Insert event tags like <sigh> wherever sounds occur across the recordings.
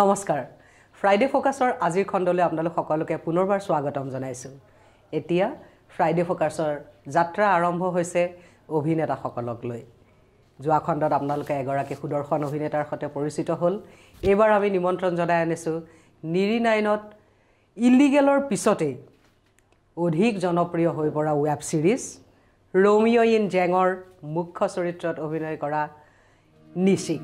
নমস্কাৰ ফ্ৰাইডে ফ'কাছৰ আজিৰ খণ্ডলৈ আপোনালোক সকলোকে পুনৰবাৰ স্বাগতম জনাইছোঁ এতিয়া ফ্ৰাইডে ফ'কাছৰ যাত্ৰা আৰম্ভ হৈছে অভিনেতাসকলক লৈ যোৱা খণ্ডত আপোনালোকে এগৰাকী সুদৰ্শন অভিনেতাৰ সৈতে পৰিচিত হ'ল এইবাৰ আমি নিমন্ত্ৰণ জনাই আনিছোঁ নিৰি নাইনত ইলিগেলৰ পিছতেই অধিক জনপ্ৰিয় হৈ পৰা ৱেব ছিৰিজ ৰমিঅ ইন জেঙৰ মুখ্য চৰিত্ৰত অভিনয় কৰা নিচিক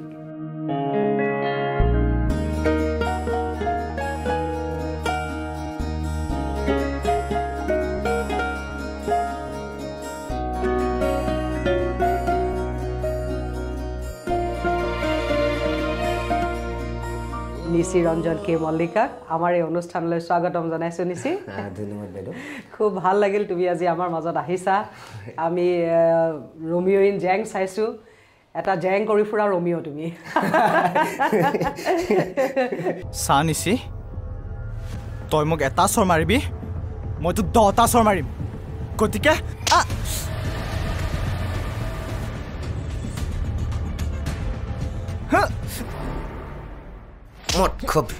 নিচি ৰঞ্জন কে মল্লিকাক আমাৰ এই অনুষ্ঠানলৈ স্বাগতম জনাইছো নিচি ধন্যবাদ বাইদেউ খুব ভাল লাগিল তুমি আজি আমাৰ মাজত আহিছা আমি ৰমিঅ' ইন জেং চাইছোঁ এটা জেং কৰি ফুৰা ৰমিঅ' তুমি চা নিচি তই মোক এটা চৰ মাৰিবি মই তোক দহটা চৰ মাৰিম গতিকে মদ খাবি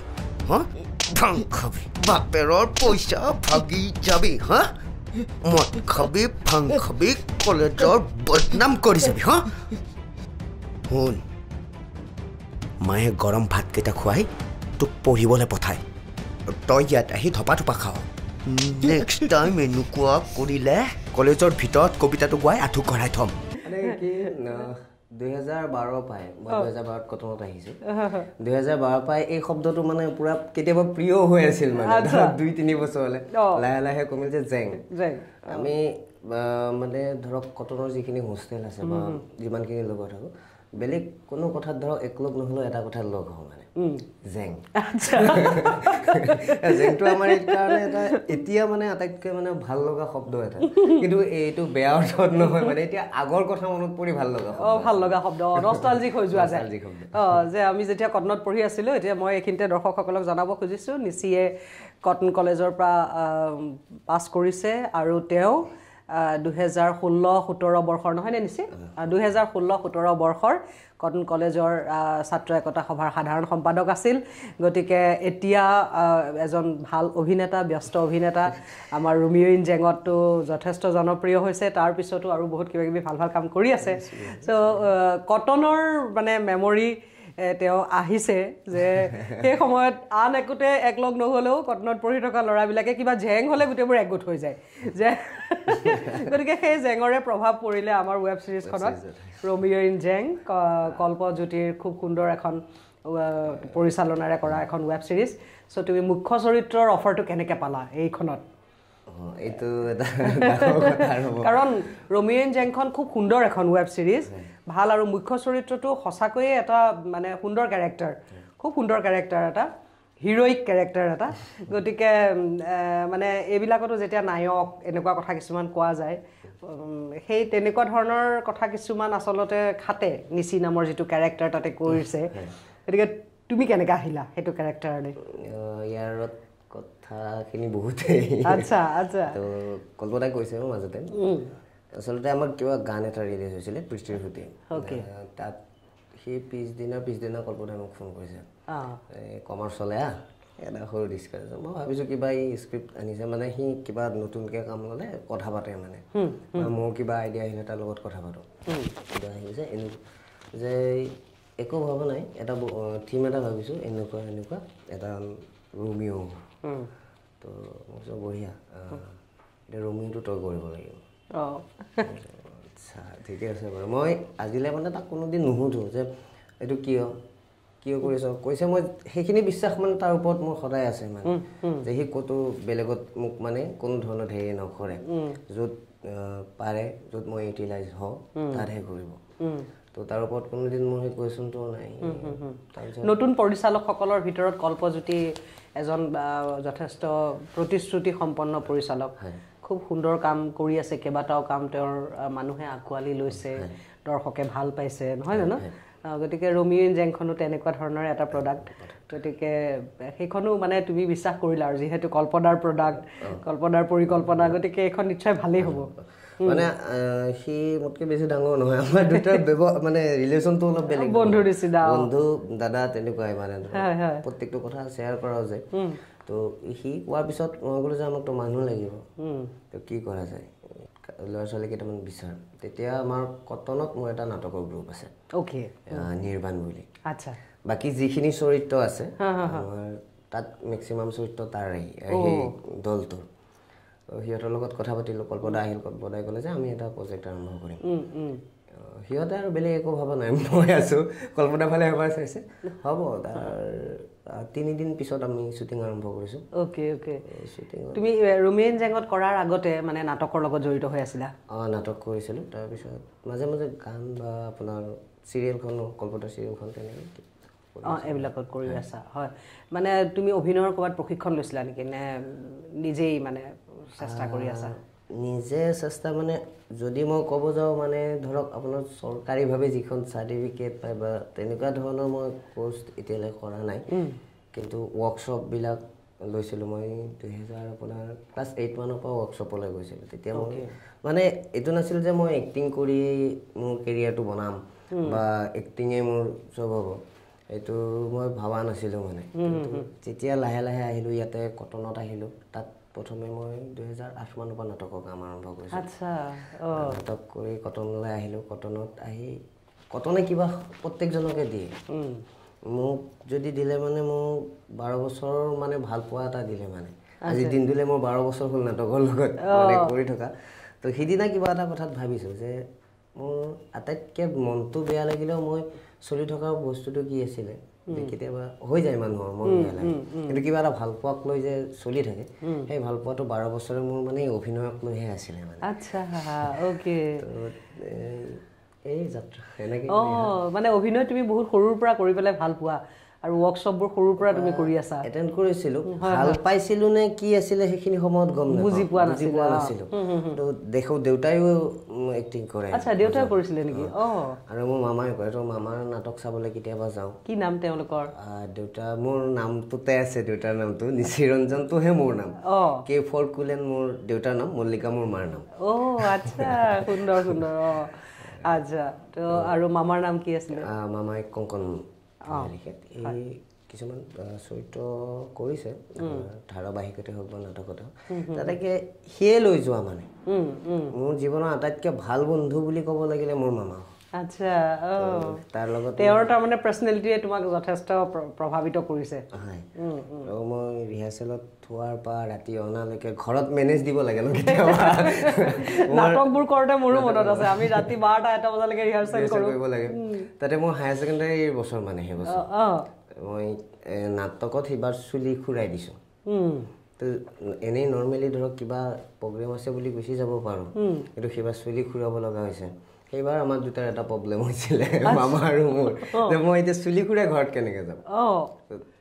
খাবি বাপেৰৰ পইচা ভাগি যাবি হা মদ খাবি ভাং খাবি কলেজৰ বদনাম কৰি যাবি হা শুন মায়ে গৰম ভাতকেইটা খুৱাই তোক পঢ়িবলৈ পঠায় তই ইয়াত আহি ধপা ধপা খাৱ নেক্সট টাইম এনেকুৱা কৰিলে কলেজৰ ভিতৰত কবিতাটো গোৱাই আঁঠু কঢ়াই থ'ম দুহেজাৰ বাৰৰ পৰাই মই দুহেজাৰ বাৰত কটনত আহিছোঁ দুহেজাৰ বাৰৰ পৰাই এই শব্দটো মানে পুৰা কেতিয়াবা প্ৰিয় হৈ আছিল মানে <laughs> দুই তিনি বছৰলৈ লাহে লাহে কমিল যে জেং আমি মানে ধৰক কটনৰ যিখিনি হোষ্টেল আছে বা যিমানখিনি লগত থাকোঁ বেলেগ কোনো কথাত ধৰক একলগ নহ'লেও এটা কথাত লগ হওঁ মানে জেং জেংটো <laughs> আমাৰ কাৰণে এটা এতিয়া মানে আটাইতকৈ মানে ভাল লগা শব্দ এটা কিন্তু এইটো বেয়া অৰ্থত নহয় মানে এতিয়া আগৰ কথা মনত পৰি ভাল লগা অ ভাল লগা শব্দ নষ্টালজিক হৈ যোৱা যায় অ যে আমি যেতিয়া কটনত পঢ়ি আছিলোঁ এতিয়া মই এইখিনিতে দৰ্শকসকলক জনাব খুজিছোঁ নিচিয়ে কটন কলেজৰ পৰা পাছ কৰিছে আৰু তেওঁ দুহেজাৰ ষোল্ল সোতৰ বৰ্ষৰ নহয়নে নিচি দুহেজাৰ ষোল্ল সোতৰ বৰ্ষৰ কটন কলেজৰ ছাত্ৰ একতা সভাৰ সাধাৰণ সম্পাদক আছিল গতিকে এতিয়া এজন ভাল অভিনেতা ব্যস্ত অভিনেতা আমাৰ ৰোমিঅ' জেঙতটো যথেষ্ট জনপ্ৰিয় হৈছে তাৰপিছতো আৰু বহুত কিবা কিবি ভাল ভাল কাম কৰি আছে চ' কটনৰ মানে মেমৰি তেওঁ আহিছে যে <laughs> সেই সময়ত আন একোতে এক লগ নহ'লেও কটনত পঢ়ি থকা ল'ৰাবিলাকে কিবা জেং হ'লে গোটেইবোৰ একগোট হৈ যায় যে <laughs> গতিকে সেই জেঙৰে প্ৰভাৱ পৰিলে আমাৰ ৱেব ছিৰিজখনত ৰমিঅ' ইন জেং কল্পজ্যোতিৰ খুব সুন্দৰ এখন পৰিচালনাৰে কৰা এখন ৱেব ছিৰিজ চ' তুমি মুখ্য চৰিত্ৰৰ অফাৰটো কেনেকৈ পালা এইখনত এইটো কাৰণ ৰমিঅ' ইন জেংখন খুব সুন্দৰ এখন ৱেব ছিৰিজ ভাল আৰু মুখ্য চৰিত্ৰটো সঁচাকৈয়ে এটা মানে সুন্দৰ কেৰেক্টাৰ খুব সুন্দৰ কেৰেক্টাৰ এটা হিৰইক কেৰেক্টাৰ এটা গতিকে মানে এইবিলাকতো যেতিয়া নায়ক এনেকুৱা কথা কিছুমান কোৱা যায় সেই তেনেকুৱা ধৰণৰ কথা কিছুমান আচলতে খাতে নিচি নামৰ যিটো কেৰেক্টাৰ তাতে কৰিছে গতিকে তুমি কেনেকৈ আহিলা সেইটো কেৰেক্টাৰলৈ ইয়াৰত কথাখিনি বহুতেই আচ্ছা আচ্ছা কল্পনাই কৈছে মাজতে আচলতে আমাৰ কিবা গান এটা ৰিলিজ হৈছিলে পৃথিৰ সুতি তাত সেই পিছদিনা পিছদিনা কল্পনাই মোক ফোন কৰিছে কমাৰ্চলে আহ এটা সৰু ডিছকাছ মই ভাবিছোঁ কিবা এই স্ক্ৰিপ্ট আনিছে মানে সি কিবা নতুনকৈ কাম ল'লে কথা পাতে মানে মোৰ কিবা আইডিয়া আহিলে তাৰ লগত কথা পাতোঁ আহিছে এনেকুৱা যে একো ভবা নাই এটা থিম এটা ভাবিছোঁ এনেকুৱা এনেকুৱা এটা ৰুমিঅ' তো বঢ়িয়া এতিয়া ৰুমিঅ'টো তই কৰিব লাগিব আচ্ছা ঠিকে আছে বাৰু মই আজিলৈ মানে তাক কোনোদিন নুসুধো যে এইটো কিয় কিয় কৰিছ কৈছে মই সেইখিনি বিশ্বাস মানে তাৰ ওপৰত মোৰ সদায় আছে মানে যে সি ক'তো বেলেগত মোক মানে কোনো ধৰণৰ হেৰি নকৰে য'ত পাৰে য'ত মই ইউটিলাইজ হওঁ তাতহে কৰিব ত' তাৰ ওপৰত কোনোদিন মোৰ সেই কুৱেশ্যনটো নাই নতুন পৰিচালকসকলৰ ভিতৰত কল্পজ্যোতি এজন যথেষ্ট প্ৰতিশ্ৰুতি সম্পন্ন পৰিচালক হয় খুব সুন্দৰ কাম কৰি আছে কেইবাটাও কাম তেওঁৰ মানুহে আঁকোৱালি লৈছে দৰ্শকে ভাল পাইছে নহয় জানো গতিকে ৰমিঅ' ইন জেংখনো তেনেকুৱা ধৰণৰ এটা প্ৰডাক্ট গতিকে সেইখনো মানে তুমি বিশ্বাস কৰিলা আৰু যিহেতু কল্পনাৰ প্ৰডাক্ট কল্পনাৰ পৰিকল্পনা গতিকে এইখন নিশ্চয় ভালেই হ'ব <laughs> মানে সি মোতকৈ বেছি ডাঙৰ নহয় আমাৰ দুটাৰ ব্যৱহাৰ মানে ৰিলেশ্যনটো অলপ বেলেগ বন্ধুৰ নিচিনা বন্ধু দাদা তেনেকুৱাই মানে প্ৰত্যেকটো কথা শ্বেয়াৰ কৰা যায় তো সি কোৱাৰ পিছত মই ক'লোঁ যে আমাকতো মানুহ লাগিব তো কি কৰা যায় ল'ৰা ছোৱালী কেইটামান বিচাৰ তেতিয়া আমাৰ কটনত মোৰ এটা নাটকৰ গ্ৰুপ আছে নিৰ্বাণ বুলি আচ্ছা বাকী যিখিনি চৰিত্ৰ আছে তাত মেক্সিমাম চৰিত্ৰ তাৰ সেই দলটোৰ সিহঁতৰ লগত কথা পাতিলোঁ কল্পদা আহিল কল্পদাই ক'লে যে আমি এটা প্ৰজেক্ট আৰম্ভ কৰিম সিহঁতে আৰু বেলেগ একো ভবা নাই মই আছোঁ কল্পনা ফালে এবাৰ চাইছে হ'ব তাৰ তিনিদিন পিছত আমি শ্বুটিং আৰম্ভ কৰিছোঁ অ'কে অ'কে শ্বুটিং তুমি ৰোমিয়ন জেঙত কৰাৰ আগতে মানে নাটকৰ লগত জড়িত হৈ আছিলা অঁ নাটক কৰিছিলোঁ তাৰপিছত মাজে মাজে গান বা আপোনাৰ চিৰিয়েলখনো কল্পনা চিৰিয়েলখন তেনেকৈ অঁ এইবিলাকত কৰি আছা হয় মানে তুমি অভিনয়ৰ ক'ৰবাত প্ৰশিক্ষণ লৈছিলা নেকি নে নিজেই মানে চেষ্টা কৰি আছা নিজে চেষ্টা মানে যদি মই ক'ব যাওঁ মানে ধৰক আপোনাৰ চৰকাৰীভাৱে যিখন চাৰ্টিফিকেট পায় বা তেনেকুৱা ধৰণৰ মই কৰ্চ এতিয়ালৈ কৰা নাই কিন্তু ৱৰ্কশ্বপবিলাক লৈছিলোঁ মই দুহেজাৰ আপোনাৰ ক্লাছ এইট মানৰ পৰা ৱৰ্কশ্বপলৈ গৈছিলোঁ তেতিয়া মই মানে এইটো নাছিল যে মই এক্টিং কৰি মোৰ কেৰিয়াৰটো বনাম বা এক্টিঙেই মোৰ চব হ'ব সেইটো মই ভবা নাছিলোঁ মানে যেতিয়া লাহে লাহে আহিলোঁ ইয়াতে কটনত আহিলোঁ তাত প্ৰথমে মই দুহেজাৰ আঠ মানৰ পৰা নাটকৰ কাম আৰম্ভ কৰিছিলোঁ নাটক কৰি কটনলৈ আহিলোঁ কটনত আহি কটনে কিবা প্ৰত্যেকজনকে দিয়ে মোক যদি দিলে মানে মোক বাৰ বছৰ মানে ভাল পোৱা এটা দিলে মানে আজি দিন দিলে মোৰ বাৰ বছৰ হ'ল নাটকৰ লগত কৰি থকা তো সিদিনা কিবা এটা কথাত ভাবিছোঁ যে মোৰ আটাইতকৈ মনটো বেয়া লাগিলেও মই চলি থকা বস্তুটো কি আছিলে কেতিয়াবা হৈ যায় মানুহৰ মন নেলাগে কিন্তু কিবা এটা ভাল পোৱাক লৈ যে চলি থাকে সেই ভাল পোৱাটো বাৰ বছৰে মোৰ মানে অভিনয়ক লৈহে আছিলে মানে <laughs> এই যাত্ৰা অ মানে অভিনয় তুমি বহুত সৰুৰ পৰা কৰি পেলাই ভাল পোৱা আৰু ৱৰ্কশ্বপবোৰ সৰুৰ পৰা তুমি কৰি আছা এটেণ্ড কৰিছিলোঁ ভাল পাইছিলোঁ নে কি আছিলে সেইখিনি সময়ত গম বুজি পোৱা বুজি পোৱা নাছিলোঁ তো দেখোঁ দেউতায়ো এক্টিং কৰে আচ্ছা দেউতাই কৰিছিলে নেকি অঁ আৰু মোৰ মামাই কৰে তো মামাৰ নাটক চাবলৈ কেতিয়াবা যাওঁ কি নাম তেওঁলোকৰ দেউতা মোৰ নামটোতে আছে দেউতাৰ নামটো নিচিৰঞ্জনটোহে মোৰ নাম অঁ কে ফৰ কুলেন মোৰ দেউতাৰ নাম মল্লিকা মোৰ মাৰ নাম অঁ আচ্ছা সুন্দৰ সুন্দৰ অঁ আচ্ছা তো আৰু মামাৰ নাম কি আছিলে মামাই কংকন তেখেত এই কিছুমান চৰিত্ৰ কৰিছে ধাৰাবাহিকতে হওক বা নাটকতে হওক তাতে সেয়ে লৈ যোৱা মানে মোৰ জীৱনৰ আটাইতকৈ ভাল বন্ধু বুলি ক'ব লাগিলে মোৰ মামা আচ্ছা তাৰ লগত তেওঁৰ তাৰমানে পাৰ্চনেলিটিয়ে তোমাক যথেষ্ট প্ৰভাৱিত কৰিছে হয় আৰু মই ৰিহাৰ্চেলত থোৱাৰ পৰা ৰাতি অনালৈকে ঘৰত মেনেজ দিব লাগে ন <laughs> নাটকবোৰ কৰোঁতে মোৰো মনত আছে আমি ৰাতি বাৰটা এটা বজালৈকে ৰিহাৰ্চেল কৰিব লাগে তাতে মই হায়াৰ ছেকেণ্ডাৰী বছৰ মানে সেইবছৰ মই নাটকত সেইবাৰ চুলি খুৰাই দিছোঁ এনেই নৰ্মেলি ধৰক কিবা প্ৰগ্ৰেম আছে বুলি গুচি যাব পাৰোঁ কিন্তু সেইবাৰ চুলি খুৰাব লগা হৈছে সেইবাৰ আমাৰ দুটাৰ এটা প্ৰব্লেম হৈছিলে মামা আৰু মোৰ মই এতিয়া চুলি খুৰা ঘৰত কেনেকৈ যাম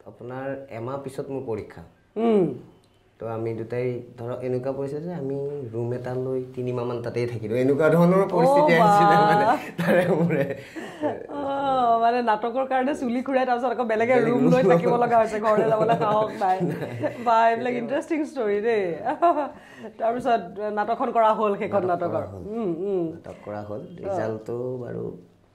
আপোনাৰ এমাহ পিছত মোৰ পৰীক্ষা তো আমি দুটাই ধৰক এনেকুৱা পৰিছে যে আমি ৰুম এটা লৈ তিনিমাহমান তাতেই থাকিলোঁ এনেকুৱা ধৰণৰ পৰিস্থিতি আহিছিলে মানে মানে নাটকৰ কাৰণে চুলি খুৰাই তাৰপিছত আকৌ বেলেগে ৰুম লৈ থাকিব লগা হৈছে ঘৰলে যাবলৈ সাহস নাই বা এইবিলাক ইণ্টাৰেষ্টিং ষ্টৰি দেই <laughs> তাৰপিছত নাটকখন কৰা হ'ল সেইখন নাটকৰ নাটক কৰা হ'ল ৰিজাল্টটো বাৰু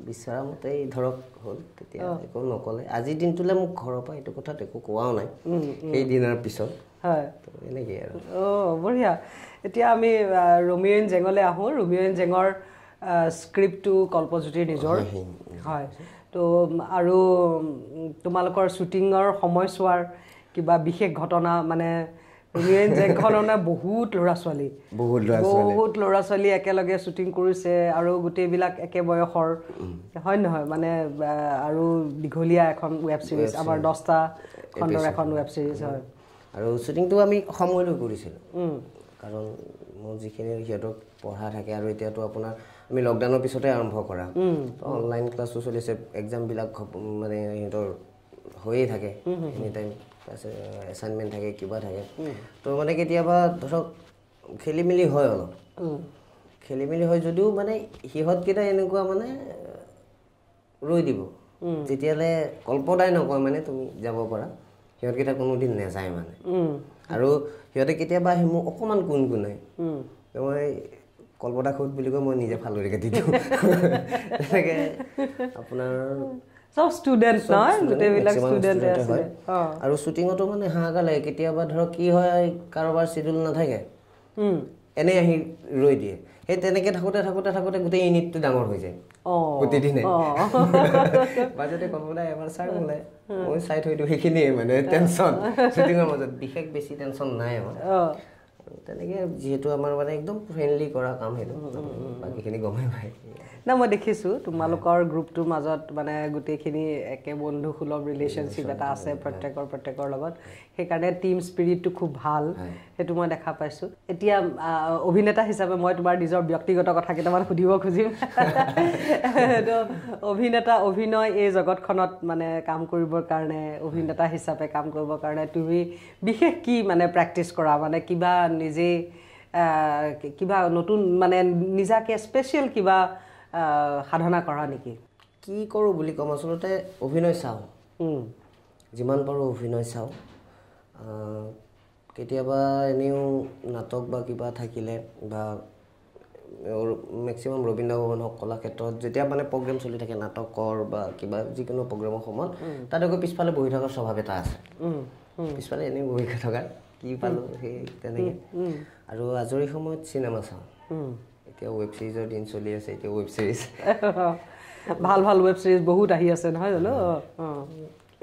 বিচৰা মতেই ধৰক হ'ল তেতিয়া একো নক'লে আজিৰ দিনটোলৈ মোক ঘৰৰ পৰা এইটো কথাত একো কোৱাও নাই সেইদিনাৰ পিছত হয় বঢ়িয়া এতিয়া আমি ৰমিঅ' এণ্ড জেঙলৈ আহোঁ ৰমিঅ' এণ্ড জেঙৰ স্ক্ৰিপ্টটো কল্পজ্যোতিৰ নিজৰ হয় তো আৰু তোমালোকৰ শ্বুটিঙৰ সময়ছোৱাৰ কিবা বিশেষ ঘটনা মানে বহুত ল'ৰা ছোৱালী বহুত বহুত ল'ৰা ছোৱালী একেলগে শ্বুটিং কৰিছে আৰু গোটেইবিলাক একে বয়সৰ হয় নহয় মানে আৰু দীঘলীয়া এখন ৱেব ছিৰিজ আমাৰ দহটা খণ্ডৰ এখন ৱেব ছিৰিজ হয় আৰু শ্বুটিংটো আমি সময় লৈ কৰিছিলোঁ কাৰণ মোৰ যিখিনি সিহঁতক পঢ়া থাকে আৰু এতিয়াতো আপোনাৰ আমি লকডাউনৰ পিছতে আৰম্ভ কৰা অনলাইন ক্লাছো চলিছে এক্সামবিলাক মানে সিহঁতৰ হৈয়ে থাকে এনিটাইম তাৰপিছত এছাইনমেণ্ট থাকে কিবা থাকে তো মানে কেতিয়াবা ধৰক খেলি মেলি হয় অলপ খেলি মেলি হয় যদিও মানে সিহঁতকেইটাই এনেকুৱা মানে ৰৈ দিব তেতিয়াহ'লে কল্পনাই নকয় মানে তুমি যাব পৰা সিহঁতকেইটা কোনোদিন নাযায় মানে আৰু সিহঁতে কেতিয়াবা আহি মোক অকণমান কোন কোনাই মই কল্পনা খোট বুলি কৈ মই নিজে ফালৰি কাটি দিওঁ তেনেকে আপোনাৰ আৰু শ্বুটিঙতো মানে হাহাকাৰ লাগে কেতিয়াবা ধৰক কি হয় কাৰোবাৰ চিডুল নাথাকে এনেই আহি ৰৈ দিয়ে সেই তেনেকে থাকোতে থাকোতে থাকোতে গোটেই ইউনিটটো ডাঙৰ হৈ যায় প্ৰতিদিনে মাজতে <laughs> কল্পনা এবাৰ চাই বোলে মই চাই থৈ দিওঁ সেইখিনিয়ে মানে টেনচন শ্বুটিঙৰ মাজত বিশেষ বেছি টেনচন নাই আমাৰ তেনেকে যিহেতু আমাৰ মানে একদম ফ্ৰেণ্ডলি কৰা কাম সেইটো বাকীখিনি গমেই পায় নাই মই দেখিছোঁ তোমালোকৰ গ্ৰুপটোৰ মাজত মানে গোটেইখিনি একে বন্ধু সুলভ ৰিলেশ্যনশ্বিপ এটা আছে প্ৰত্যেকৰ প্ৰত্যেকৰ লগত সেইকাৰণে টীম স্পিৰিটটো খুব ভাল সেইটো মই দেখা পাইছোঁ এতিয়া অভিনেতা হিচাপে মই তোমাৰ নিজৰ ব্যক্তিগত কথা কেইটামান সুধিব খুজিম সেইটো অভিনেতা অভিনয় এই জগতখনত মানে কাম কৰিবৰ কাৰণে অভিনেতা হিচাপে কাম কৰিবৰ কাৰণে তুমি বিশেষ কি মানে প্ৰেক্টিছ কৰা মানে কিবা নিজে কিবা নতুন মানে নিজাকে স্পেচিয়েল কিবা সাধনা কৰা নেকি কি কৰোঁ বুলি ক'ম আচলতে অভিনয় চাওঁ যিমান পাৰোঁ অভিনয় চাওঁ কেতিয়াবা এনেও নাটক বা কিবা থাকিলে বা মেক্সিমাম ৰবীন্দ্ৰ ভৱনক কলাক্ষেত্ৰত যেতিয়া মানে প্ৰগ্ৰেম চলি থাকে নাটকৰ বা কিবা যিকোনো প্ৰগ্ৰেমৰ সময়ত তাত আকৌ পিছফালে বহি থকাৰ স্বভাৱ এটা আছে পিছফালে এনেও বহি থকাৰ কি পালোঁ সেই তেনেকৈ আৰু আজৰি সময়ত চিনেমা চাওঁ এতিয়া ৱেব ছিৰিজৰ দিন চলি আছে এতিয়া ৱেব ছিৰিজ <laughs> ভাল ভাল ৱেব ছিৰিজ বহুত আহি আছে নহয় জানো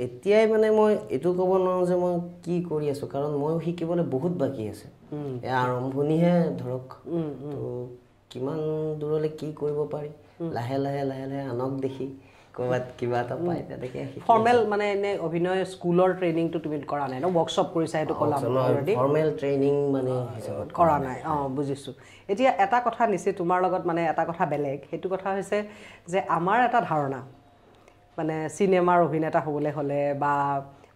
এতিয়াই মানে মই এইটো ক'ব নোৱাৰোঁ যে মই কি কৰি আছো কাৰণ মই শিকিবলৈ বহুত বাকী আছে এয়া আৰম্ভণিহে ধৰক কিমান দূৰলৈ কি কৰিব পাৰি লাহে লাহে লাহে লাহে আনক দেখি ক'ৰবাত কিবা এটা পাই তেনেকে ফৰ্মেল মানে এনে অভিনয় স্কুলৰ ট্ৰেইনিংটো তুমি কৰা নাই ন ৱৰ্কশ্বপ কৰিছা সেইটো ক'লা ফৰ্মেল ট্ৰেইনিং মানে কৰা নাই অঁ বুজিছোঁ এতিয়া এটা কথা নিশ্চয় তোমাৰ লগত মানে এটা কথা বেলেগ সেইটো কথা হৈছে যে আমাৰ এটা ধাৰণা মানে চিনেমাৰ অভিনেতা হ'বলৈ হ'লে বা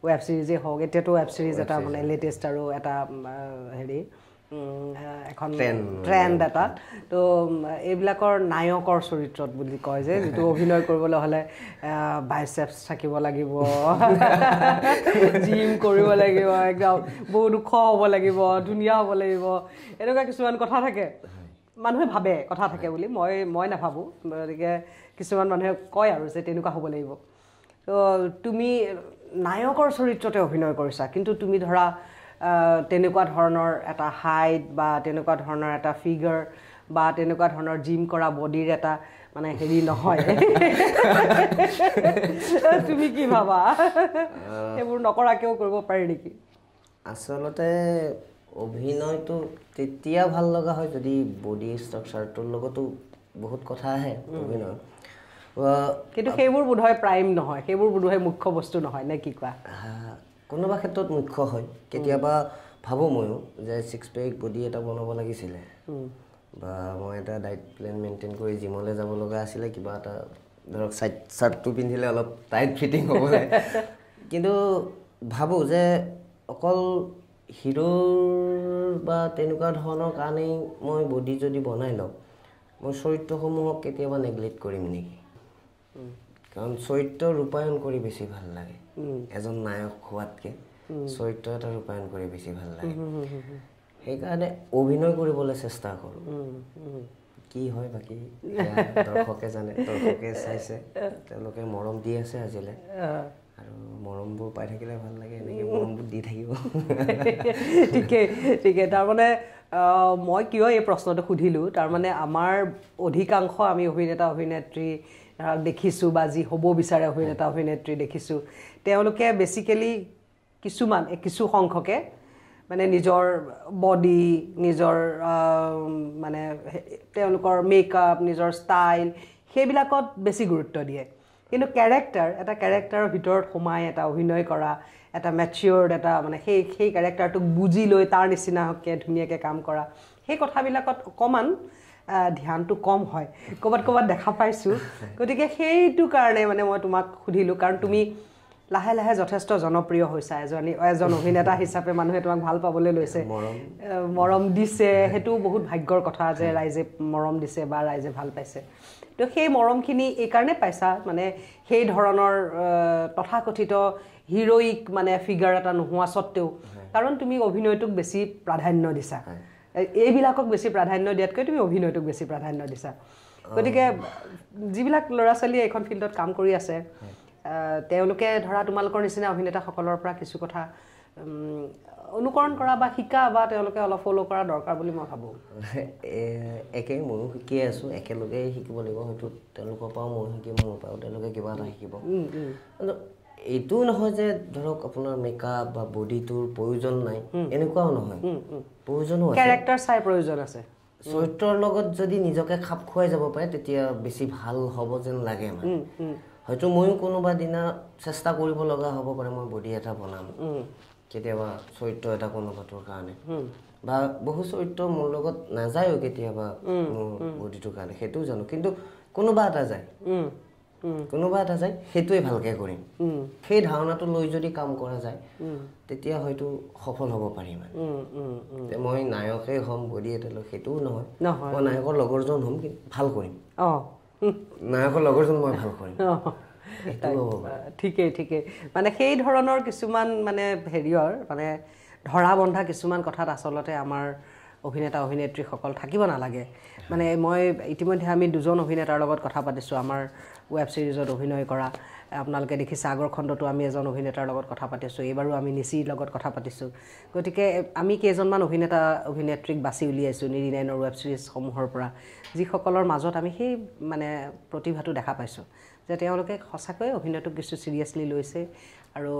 ৱেব ছিৰিজেই হওক এতিয়াতো ৱেব ছিৰিজ এটা মানে লেটেষ্ট আৰু এটা হেৰি এখন ট্ৰেণ্ড এটা তো এইবিলাকৰ নায়কৰ চৰিত্ৰত বুলি কয় যে যিটো অভিনয় কৰিবলৈ হ'লে বাইচেপছ থাকিব লাগিব জিম কৰিব লাগিব একদম বহুত ওখ হ'ব লাগিব ধুনীয়া হ'ব লাগিব এনেকুৱা কিছুমান কথা থাকে মানুহে ভাবে কথা থাকে বুলি মই মই নাভাবোঁ গতিকে কিছুমান মানুহে কয় আৰু যে তেনেকুৱা হ'ব লাগিব তো তুমি নায়কৰ চৰিত্ৰতে অভিনয় কৰিছা কিন্তু তুমি ধৰা তেনেকুৱা ধৰণৰ এটা হাইট বা তেনেকুৱা ধৰণৰ এটা ফিগাৰ বা তেনেকুৱা ধৰণৰ জিম কৰা বডিৰ এটা মানে হেৰি নহয় <laughs> তুমি কি ভাবা সেইবোৰ নকৰাকেও কৰিব পাৰি নেকি আচলতে অভিনয়টো তেতিয়া ভাল লগা হয় যদি বডি ষ্ট্ৰাকচাৰটোৰ লগতো বহুত কথা আহে অভিনয় কিন্তু সেইবোৰ বোধহয় প্ৰাইম নহয় সেইবোৰ বোধহয় মুখ্য বস্তু নহয় নে কি কোৱা কোনোবা ক্ষেত্ৰত মুখ্য হয় কেতিয়াবা ভাবোঁ ময়ো যে ছিক্স পেক বডি এটা বনাব লাগিছিলে বা মই এটা ডায়েট প্লেন মেইনটেইন কৰি জিমলৈ যাব লগা আছিলে কিবা এটা ধৰক চাইট চাৰ্টটো পিন্ধিলে অলপ টাইট ফিটিং হ'ব লাগে <laughs> কিন্তু ভাবোঁ যে অকল হিৰ বা তেনেকুৱা ধৰণৰ কাৰণেই মই বডি যদি বনাই লওঁ মই চৰিত্ৰসমূহক কেতিয়াবা নেগলেক্ট কৰিম নেকি কাৰণ চৰিত্ৰ ৰূপায়ণ কৰি বেছি ভাল লাগে এজন নায়ক হোৱাতকৈ চৰিত্ৰ এটা ৰূপায়ণ কৰি বেছি ভাল লাগে সেইকাৰণে অভিনয় কৰিবলৈ চেষ্টা কৰোঁ কি হয় বাকী দৰ্শকে জানে দৰ্শকে চাইছে তেওঁলোকে মৰম দি আছে আজিলৈ আৰু মৰমবোৰ পাই থাকিলে ভাল লাগে এনেকৈ মৰমবোৰ দি থাকিব <laughs> ঠিকেই ঠিকেই তাৰমানে মই কিয় এই প্ৰশ্নটো সুধিলোঁ তাৰমানে আমাৰ অধিকাংশ আমি অভিনেতা অভিনেত্ৰী ধৰক দেখিছোঁ বা যি হ'ব বিচাৰে অভিনেতা অভিনেত্ৰী দেখিছোঁ তেওঁলোকে বেচিকেলি কিছুমান কিছু সংখ্যকে মানে নিজৰ বডি নিজৰ মানে তেওঁলোকৰ মেকআপ নিজৰ ষ্টাইল সেইবিলাকত বেছি গুৰুত্ব দিয়ে কিন্তু কেৰেক্টাৰ এটা কেৰেক্টাৰৰ ভিতৰত সোমাই এটা অভিনয় কৰা এটা মেচিয়ৰ্ড এটা মানে সেই সেই কেৰেক্টাৰটোক বুজি লৈ তাৰ নিচিনাকৈ ধুনীয়াকৈ কাম কৰা সেই কথাবিলাকত অকণমান ধ্যানটো কম হয় ক'ৰবাত ক'ৰবাত দেখা পাইছোঁ গতিকে সেইটো কাৰণে মানে মই তোমাক সুধিলোঁ কাৰণ তুমি লাহে লাহে যথেষ্ট জনপ্ৰিয় হৈছা এজনী এজন অভিনেতা হিচাপে মানুহে তোমাক ভাল পাবলৈ লৈছে মৰম দিছে সেইটোও বহুত ভাগ্যৰ কথা যে ৰাইজে মৰম দিছে বা ৰাইজে ভাল পাইছে তো সেই মৰমখিনি এইকাৰণে পাইছা মানে সেই ধৰণৰ তথাকথিত হিৰইক মানে ফিগাৰ এটা নোহোৱা স্বত্বেও কাৰণ তুমি অভিনয়টোক বেছি প্ৰাধান্য দিছা এইবিলাকক বেছি প্ৰাধান্য দিয়াতকৈ তুমি অভিনয়টোক বেছি প্ৰাধান্য দিছা গতিকে যিবিলাক ল'ৰা ছোৱালীয়ে এইখন ফিল্ডত কাম কৰি আছে তেওঁলোকে ধৰা তোমালোকৰ নিচিনা অভিনেতাসকলৰ পৰা কিছু কথা অনুকৰণ কৰা বা শিকা বা তেওঁলোকে অলপ ফ'ল' কৰা দৰকাৰ বুলি মই ভাবোঁ একেই ময়ো শিকিয়ে আছোঁ একেলগেই শিকিব লাগিব হয়তো তেওঁলোকৰ পৰাও ময়ো শিকিম মোৰ পৰাও তেওঁলোকে কিবা এটা শিকিব এইটো নহয় যে ধৰক আপোনাৰ মেকআপ বা বডিটোৰ প্ৰয়োজন নাই এনেকুৱাও নহয় প্ৰয়োজন আছে চৰিত্ৰৰ লগত যদি নিজকে খাপ খুৱাই যাব পাৰে তেতিয়া বেছি ভাল হ'ব যেন লাগে মানে হয়তো ময়ো কোনোবা দিনা চেষ্টা কৰিব লগা হ'ব পাৰে মই বডি এটা বনাম কেতিয়াবা চৰিত্ৰ এটা কোনোবাটোৰ কাৰণে বা বহু চৰিত্ৰ মোৰ লগত নাযায়ো কেতিয়াবা মোৰ বডিটোৰ কাৰণে সেইটোও জানো কিন্তু কোনোবা এটা যায় কোনোবা এটা যায় সেইটোৱে ভালকৈ কৰিম সেই ধাৰণাটো লৈ যদি কাম কৰা যায় তেতিয়া হয়তো সফল হ'ব পাৰিম মই নায়কেই হ'ম বডি এটা লৈ সেইটোও নহয় মই নায়কৰ লগৰজন হ'ম কিন্তু ভাল কৰিম নায়কৰ লগৰজন মই ভাল কৰিম ঠিকেই ঠিকেই মানে সেই ধৰণৰ কিছুমান মানে হেৰিয়ৰ মানে ধৰা বন্ধা কিছুমান কথাত আচলতে আমাৰ অভিনেতা অভিনেত্ৰীসকল থাকিব নালাগে মানে মই ইতিমধ্যে আমি দুজন অভিনেতাৰ লগত কথা পাতিছোঁ আমাৰ ৱেব ছিৰিজত অভিনয় কৰা আপোনালোকে দেখিছে আগৰ খণ্ডতো আমি এজন অভিনেতাৰ লগত কথা পাতিছোঁ এইবাৰো আমি নিচিৰ লগত কথা পাতিছোঁ গতিকে আমি কেইজনমান অভিনেতা অভিনেত্ৰীক বাছি উলিয়াইছোঁ নিৰি নাইনৰ ৱেব ছিৰিজসমূহৰ পৰা যিসকলৰ মাজত আমি সেই মানে প্ৰতিভাটো দেখা পাইছোঁ যে তেওঁলোকে সঁচাকৈয়ে অভিনয়টোক কিছু ছিৰিয়াছলি লৈছে আৰু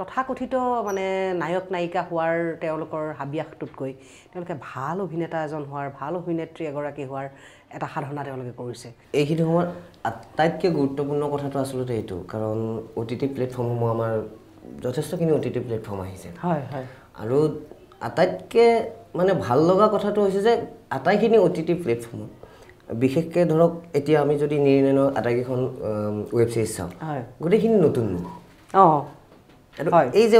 তথাকথিত মানে নায়ক নায়িকা হোৱাৰ তেওঁলোকৰ হাবিয়াসটোতকৈ তেওঁলোকে ভাল অভিনেতা এজন হোৱাৰ ভাল অভিনেত্ৰী এগৰাকী হোৱাৰ এটা সাধনা তেওঁলোকে কৰিছে এইখিনি সময়ত আটাইতকৈ গুৰুত্বপূৰ্ণ কথাটো আচলতে এইটো কাৰণ অ' টি টি প্লেটফৰ্মসমূহ আমাৰ যথেষ্টখিনি অ' টি টি প্লেটফৰ্ম আহিছে হয় হয় আৰু আটাইতকৈ মানে ভাল লগা কথাটো হৈছে যে আটাইখিনি অ' টি টি প্লেটফৰ্মত বিশেষকৈ ধৰক এতিয়া আমি যদি নিৰ্ণয়ৰ আটাইকেইখন ৱেব ছিৰিজ চাওঁ হয় গোটেইখিনি নতুন অঁ এই যে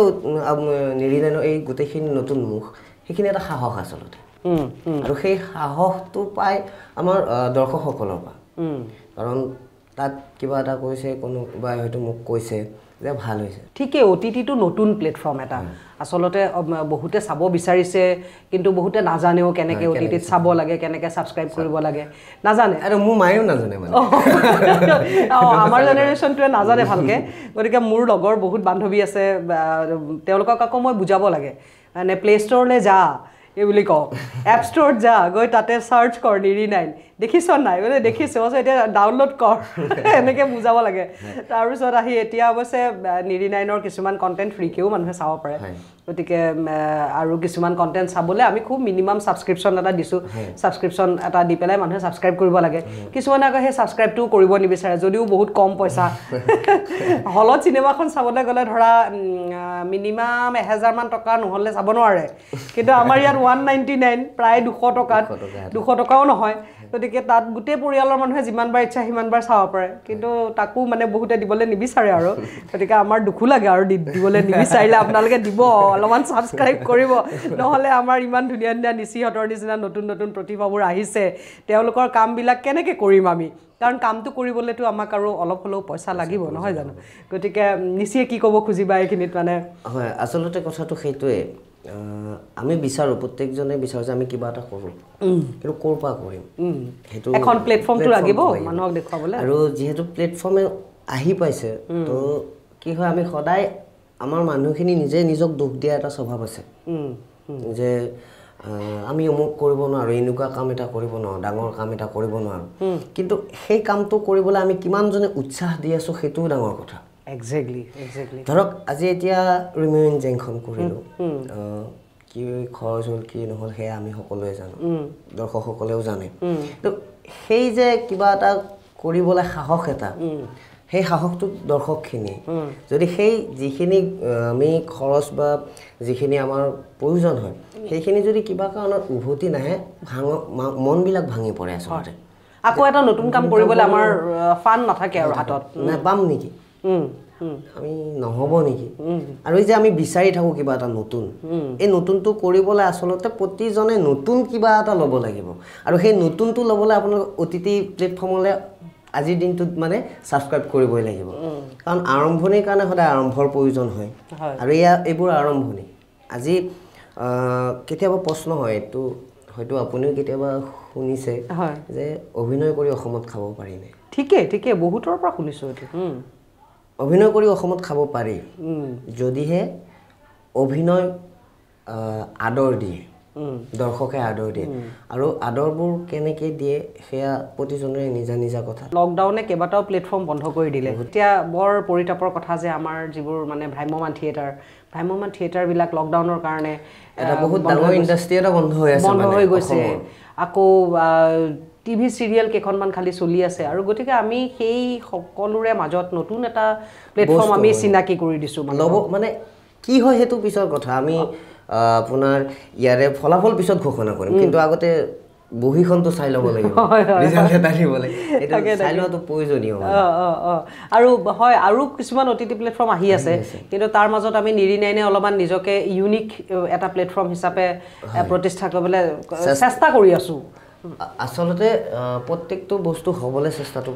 নিৰিলে এই গোটেইখিনি নতুন মুখ সেইখিনি এটা সাহস আচলতে আৰু সেই সাহসটো পায় আমাৰ দৰ্শকসকলৰ পৰা কাৰণ তাত কিবা এটা কৈছে কোনোবাই হয়তো মোক কৈছে যে ভাল হৈছে ঠিকেই অ' টি টিটো নতুন প্লেটফৰ্ম এটা আচলতে বহুতে চাব বিচাৰিছে কিন্তু বহুতে নাজানেও কেনেকৈ অ' টি টিত চাব লাগে কেনেকৈ ছাবস্ক্ৰাইব কৰিব লাগে নাজানে আৰু মোৰ মায়েও নাজানে অঁ আমাৰ জেনেৰেশ্যনটোৱে নাজানে ভালকৈ গতিকে মোৰ লগৰ বহুত বান্ধৱী আছে তেওঁলোকক আকৌ মই বুজাব লাগে মানে প্লে' ষ্ট'ৰলৈ যা এই বুলি কওঁ এপ ষ্ট'ৰত যা গৈ তাতে ছাৰ্চ কৰ নিৰি নাইন দেখিছ নাই বোলে দেখিছোঁ অৱশ্যে এতিয়া ডাউনলোড কৰ <laughs> এনেকৈ বুজাব লাগে তাৰপিছত আহি এতিয়া অৱশ্যে নিৰি নাইনৰ কিছুমান কণ্টেণ্ট ফ্ৰীকেও মানুহে চাব পাৰে গতিকে আৰু কিছুমান কণ্টেণ্ট চাবলৈ আমি খুব মিনিমাম ছাবস্ক্ৰিপশ্যন এটা দিছোঁ ছাবস্ক্ৰিপশ্যন এটা দি পেলাই মানুহে ছাবস্ক্ৰাইব কৰিব লাগে কিছুমানে আকৌ সেই ছাবস্ক্ৰাইবটোও কৰিব নিবিচাৰে যদিও বহুত কম পইচা <laughs> হলত চিনেমাখন চাবলৈ গ'লে ধৰা মিনিমাম এহেজাৰমান টকা নহ'লে চাব নোৱাৰে কিন্তু আমাৰ ইয়াত ওৱান নাইণ্টি নাইন প্ৰায় দুশ টকাত দুশ টকাও নহয় গতিকে তাত গোটেই পৰিয়ালৰ মানুহে যিমানবাৰ ইচ্ছা সিমানবাৰ চাব পাৰে কিন্তু তাকো মানে বহুতে দিবলৈ নিবিচাৰে আৰু গতিকে আমাৰ দুখো লাগে আৰু দিবলৈ নিবিচাৰিলে আপোনালোকে দিব অলপমান ছাবস্ক্ৰাইব কৰিব নহ'লে আমাৰ ইমান ধুনীয়া ধুনীয়া নিচিহঁতৰ নিচিনা নতুন নতুন প্ৰতিভাবোৰ আহিছে তেওঁলোকৰ কামবিলাক কেনেকৈ কৰিম আমি কাৰণ কামটো কৰিবলৈতো আমাক আৰু অলপ হ'লেও পইচা লাগিব নহয় জানো গতিকে নিচিয়ে কি ক'ব খুজিবা এইখিনিত মানে হয় আচলতে কথাটো সেইটোৱেই আমি বিচাৰো প্ৰত্যেকজনে বিচাৰোঁ যে আমি কিবা এটা কৰোঁ কিন্তু ক'ৰ পৰা কৰিম সেইটো এখন প্লেটফৰ্মটো লাগিব মানুহক দেখুৱাবলৈ আৰু যিহেতু প্লেটফৰ্মে আহি পাইছে তো কি হয় আমি সদায় আমাৰ মানুহখিনি নিজে নিজক দুখ দিয়া এটা স্বভাৱ আছে যে আমি অমুক কৰিব নোৱাৰোঁ এনেকুৱা কাম এটা কৰিব নোৱাৰোঁ ডাঙৰ কাম এটা কৰিব নোৱাৰোঁ কিন্তু সেই কামটো কৰিবলৈ আমি কিমানজনে উৎসাহ দি আছোঁ সেইটোও ডাঙৰ কথা এক্সেক্টলি এক্সেক্টলি ধৰক আজি এতিয়া ৰিমিউন জেংখন কৰিলোঁ কি খৰচ হ'ল কি নহ'ল সেয়া আমি সকলোৱে জানো দৰ্শকসকলেও জানে তো সেই যে কিবা এটা কৰিবলৈ সাহস এটা সেই সাহসটো দৰ্শকখিনি যদি সেই যিখিনি আমি খৰচ বা যিখিনি আমাৰ প্ৰয়োজন হয় সেইখিনি যদি কিবা কাৰণত উভতি নাহে ভাঙ মনবিলাক ভাঙি পৰে আচলতে আকৌ এটা নতুন কাম কৰিবলৈ আমাৰ ফান নাথাকে আৰু হাতত নাপাম নেকি আমি নহ'ব নেকি আৰু এই যে আমি বিচাৰি থাকোঁ কিবা এটা নতুন এই নতুনটো কৰিবলৈ আচলতে প্ৰতিজনে নতুন কিবা এটা ল'ব লাগিব আৰু সেই নতুনটো ল'বলৈ আপোনালোক অ' টি টি প্লেটফৰ্মলৈ আজিৰ দিনটোত মানে ছাবস্ক্ৰাইব কৰিবই লাগিব কাৰণ আৰম্ভণিৰ কাৰণে সদায় আৰম্ভৰ প্ৰয়োজন হয় আৰু এয়া এইবোৰ আৰম্ভণি আজি কেতিয়াবা প্ৰশ্ন হয় এইটো হয়তো আপুনিও কেতিয়াবা শুনিছে যে অভিনয় কৰি অসমত খাব পাৰিনে ঠিকেই ঠিকেই বহুতৰ পৰা শুনিছোঁ এইটো অভিনয় কৰি অসমত খাব পাৰি যদিহে অভিনয় আদৰ দিয়ে দৰ্শকে আদৰ দিয়ে আৰু আদৰবোৰ কেনেকৈ দিয়ে সেয়া প্ৰতিজনৰে নিজা নিজা কথা লকডাউনে কেইবাটাও প্লেটফৰ্ম বন্ধ কৰি দিলে এতিয়া বৰ পৰিতাপৰ কথা যে আমাৰ যিবোৰ মানে ভ্ৰাম্যমান থিয়েটাৰ ভ্ৰাম্যমান থিয়েটাৰবিলাক লকডাউনৰ কাৰণে এটা বহুত ডাঙৰ ইণ্ডাষ্ট্ৰি এটা বন্ধ হৈ আছে বন্ধ হৈ গৈছে আকৌ টিভি চিৰিয়েল কেইখনমান খালী চলি আছে আৰু গতিকে আমি সেই সকলোৰে মাজত নতুন এটা প্লেটফৰ্ম আমি চিনাকি কৰি দিছোঁ ল'ব মানে কি হয় সেইটো পিছৰ কথা আমি আপোনাৰ ইয়াৰে ফলাফল পিছত ঘোষণা কৰিম কিন্তু আগতে আৰু হয় আৰু কিছুমান অ' টি টি প্লেটফৰ্ম আহি আছে কিন্তু তাৰ মাজত আমি নিৰিনাইনে অলপমান নিজকে ইউনিক এটা প্লেটফৰ্ম হিচাপে প্ৰতিষ্ঠা কৰিবলৈ চেষ্টা কৰি আছোঁ আচলতে প্ৰত্যেকটো বস্তু হ'বলৈ চেষ্টাটো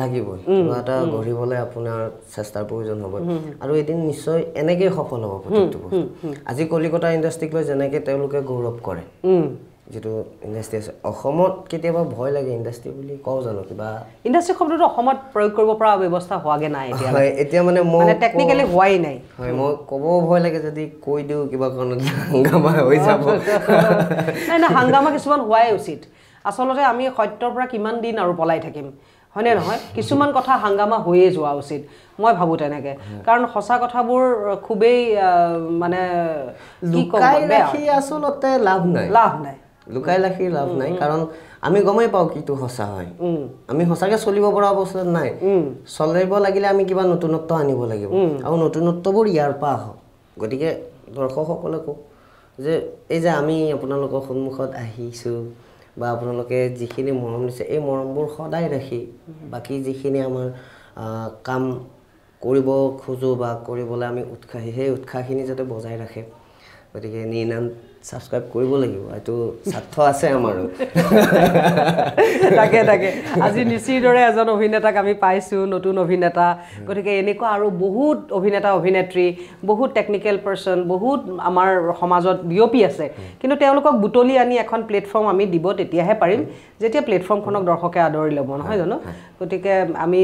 লাগিবই কিবা এটা গঢ়িবলৈ আপোনাৰ চেষ্টাৰ প্ৰয়োজন হ'ব আৰু এদিন নিশ্চয় এনেকেই সফল হ'ব প্ৰত্যেকটো বস্তু আজি কলিকতা ইণ্ডাষ্ট্ৰিক লৈ যেনেকে তেওঁলোকে গৌৰৱ কৰে যিটো ইণ্ডাষ্ট্ৰি আছে অসমত কেতিয়াবা ভয় লাগে ইণ্ডাষ্ট্ৰি বুলি কওঁ জানো কিবা ইণ্ডাষ্ট্ৰি শব্দটো অসমত প্ৰয়োগ কৰিব পৰা ব্যৱস্থা হোৱাগৈ নাই হয় এতিয়া মানে মই টেকনিকেলি হোৱাই নাই হয় মই ক'ব ভয় লাগে যদি কৈ দিওঁ কিবা কাৰণত হাংগামা হৈ যাব <laughs> নাই নাই হাংগামা কিছুমান হোৱাই উচিত আচলতে আমি সত্যৰ পৰা কিমান দিন আৰু পলাই থাকিম হয়নে নহয় কিছুমান কথা হাংগামা হৈয়ে যোৱা উচিত মই ভাবোঁ তেনেকৈ কাৰণ সঁচা কথাবোৰ খুবেই মানে আচলতে লাভ নাই লাভ নাই লুকাই ৰাখি লাভ নাই কাৰণ আমি গমেই পাওঁ কিটো সঁচা হয় আমি সঁচাকৈ চলিব পৰা অৱস্থাত নাই চলিব লাগিলে আমি কিবা নতুনত্ব আনিব লাগিব আৰু নতুনত্ববোৰ ইয়াৰ পৰা আহক গতিকে দৰ্শকসকলে কওঁ যে এই যে আমি আপোনালোকৰ সন্মুখত আহিছোঁ বা আপোনালোকে যিখিনি মৰম দিছে এই মৰমবোৰ সদায় ৰাখি বাকী যিখিনি আমাৰ কাম কৰিব খোজোঁ বা কৰিবলৈ আমি উৎসাহী সেই উৎসাহখিনি যাতে বজাই ৰাখে গতিকে নিৰ্নাম ছাবস্ক্ৰাইব কৰিব লাগিব এইটো স্বাৰ্থ আছে আমাৰো তাকে তাকে আজি নিচিৰ দৰে এজন অভিনেতাক আমি পাইছোঁ নতুন অভিনেতা গতিকে এনেকুৱা আৰু বহুত অভিনেতা অভিনেত্ৰী বহুত টেকনিকেল পাৰ্চন বহুত আমাৰ সমাজত বিয়পি আছে কিন্তু তেওঁলোকক বুটলি আনি এখন প্লেটফৰ্ম আমি দিব তেতিয়াহে পাৰিম যেতিয়া প্লেটফৰ্মখনক দৰ্শকে আদৰি ল'ব নহয় জানো গতিকে আমি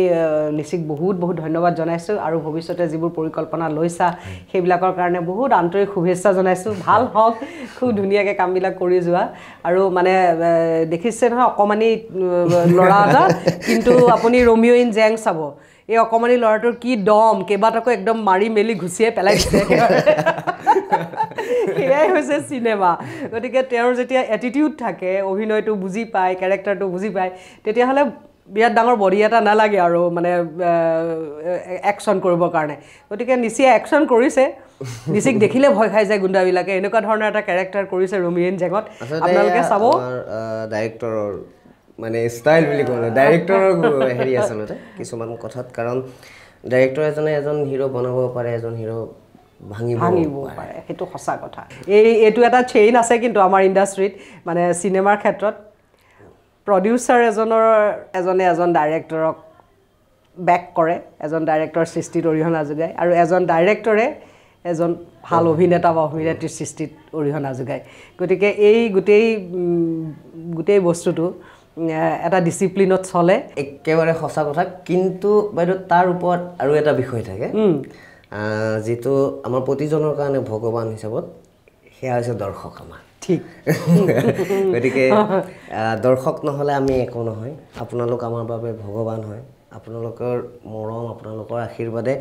নিচিক বহুত বহুত ধন্যবাদ জনাইছোঁ আৰু ভৱিষ্যতে যিবোৰ পৰিকল্পনা লৈছা সেইবিলাকৰ কাৰণে বহুত আন্তৰিক শুভেচ্ছা জনাইছোঁ ভাল হওক খুব ধুনীয়াকৈ কামবিলাক কৰি যোৱা আৰু মানে দেখিছে নহয় অকণমানি ল'ৰা এটা কিন্তু আপুনি ৰমিঅ' ইন জেং চাব এই অকণমানি ল'ৰাটোৰ কি দম কেইবাটাকো একদম মাৰি মেলি গুচিয়ে পেলাই দিছে সেয়াই হৈছে চিনেমা গতিকে তেওঁৰ যেতিয়া এটিটিউড থাকে অভিনয়টো বুজি পায় কেৰেক্টাৰটো বুজি পায় তেতিয়াহ'লে বিৰাট ডাঙৰ বডি এটা নালাগে আৰু মানে একশ্যন কৰিবৰ কাৰণে গতিকে নিচিয়ে একশ্যন কৰিছে নিচিক দেখিলে ভয় খাই যায় গুণ্ডাবিলাকে এনেকুৱা ধৰণৰ এটা কেৰেক্টাৰ কৰিছে ৰমিয়েন জেঙত আপোনালোকে চাব ডাইৰেক্টৰৰ মানে ষ্টাইল বুলি ক'ব নোৱাৰে ডাইৰেক্টৰৰ হেৰি আচলতে কিছুমান কথাত কাৰণ ডাইৰেক্টৰ এজনে এজন হিৰ' বনাব পাৰে এজন হিৰ' ভাঙি ভাঙিব পাৰে সেইটো সঁচা কথা এই এইটো এটা চেইন আছে কিন্তু আমাৰ ইণ্ডাষ্ট্ৰীত মানে চিনেমাৰ ক্ষেত্ৰত প্ৰডিউচাৰ এজনৰ এজনে এজন ডাইৰেক্টৰক বেক কৰে এজন ডাইৰেক্টৰ সৃষ্টিত অৰিহণা যোগায় আৰু এজন ডাইৰেক্টৰে এজন ভাল অভিনেতা বা অভিনেত্ৰীৰ সৃষ্টিত অৰিহণা যোগায় গতিকে এই গোটেই গোটেই বস্তুটো এটা ডিচিপ্লিনত চলে একেবাৰে সঁচা কথা কিন্তু বাইদেউ তাৰ ওপৰত আৰু এটা বিষয় থাকে যিটো আমাৰ প্ৰতিজনৰ কাৰণে ভগৱান হিচাপত সেয়া হৈছে দৰ্শক আমাৰ ঠিক গতিকে দৰ্শক নহ'লে আমি একো নহয় আপোনালোক আমাৰ বাবে ভগৱান হয় আপোনালোকৰ মৰম আপোনালোকৰ আশীৰ্বাদে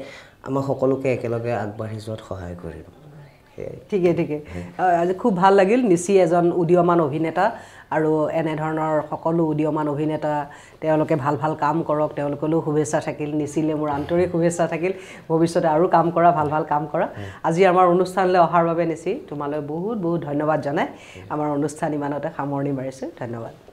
আমাক সকলোকে একেলগে আগবাঢ়ি যোৱাত সহায় কৰিম ঠিকে ঠিকে আজি খুব ভাল লাগিল নিচি এজন উদীয়মান অভিনেতা আৰু এনেধৰণৰ সকলো উদীয়মান অভিনেতা তেওঁলোকে ভাল ভাল কাম কৰক তেওঁলোকলৈও শুভেচ্ছা থাকিল নিচিলে মোৰ আন্তৰিক শুভেচ্ছা থাকিল ভৱিষ্যতে আৰু কাম কৰা ভাল ভাল কাম কৰা আজি আমাৰ অনুষ্ঠানলৈ অহাৰ বাবে নিচি তোমালৈ বহুত বহুত ধন্যবাদ জনাই আমাৰ অনুষ্ঠান ইমানতে সামৰণি মাৰিছোঁ ধন্যবাদ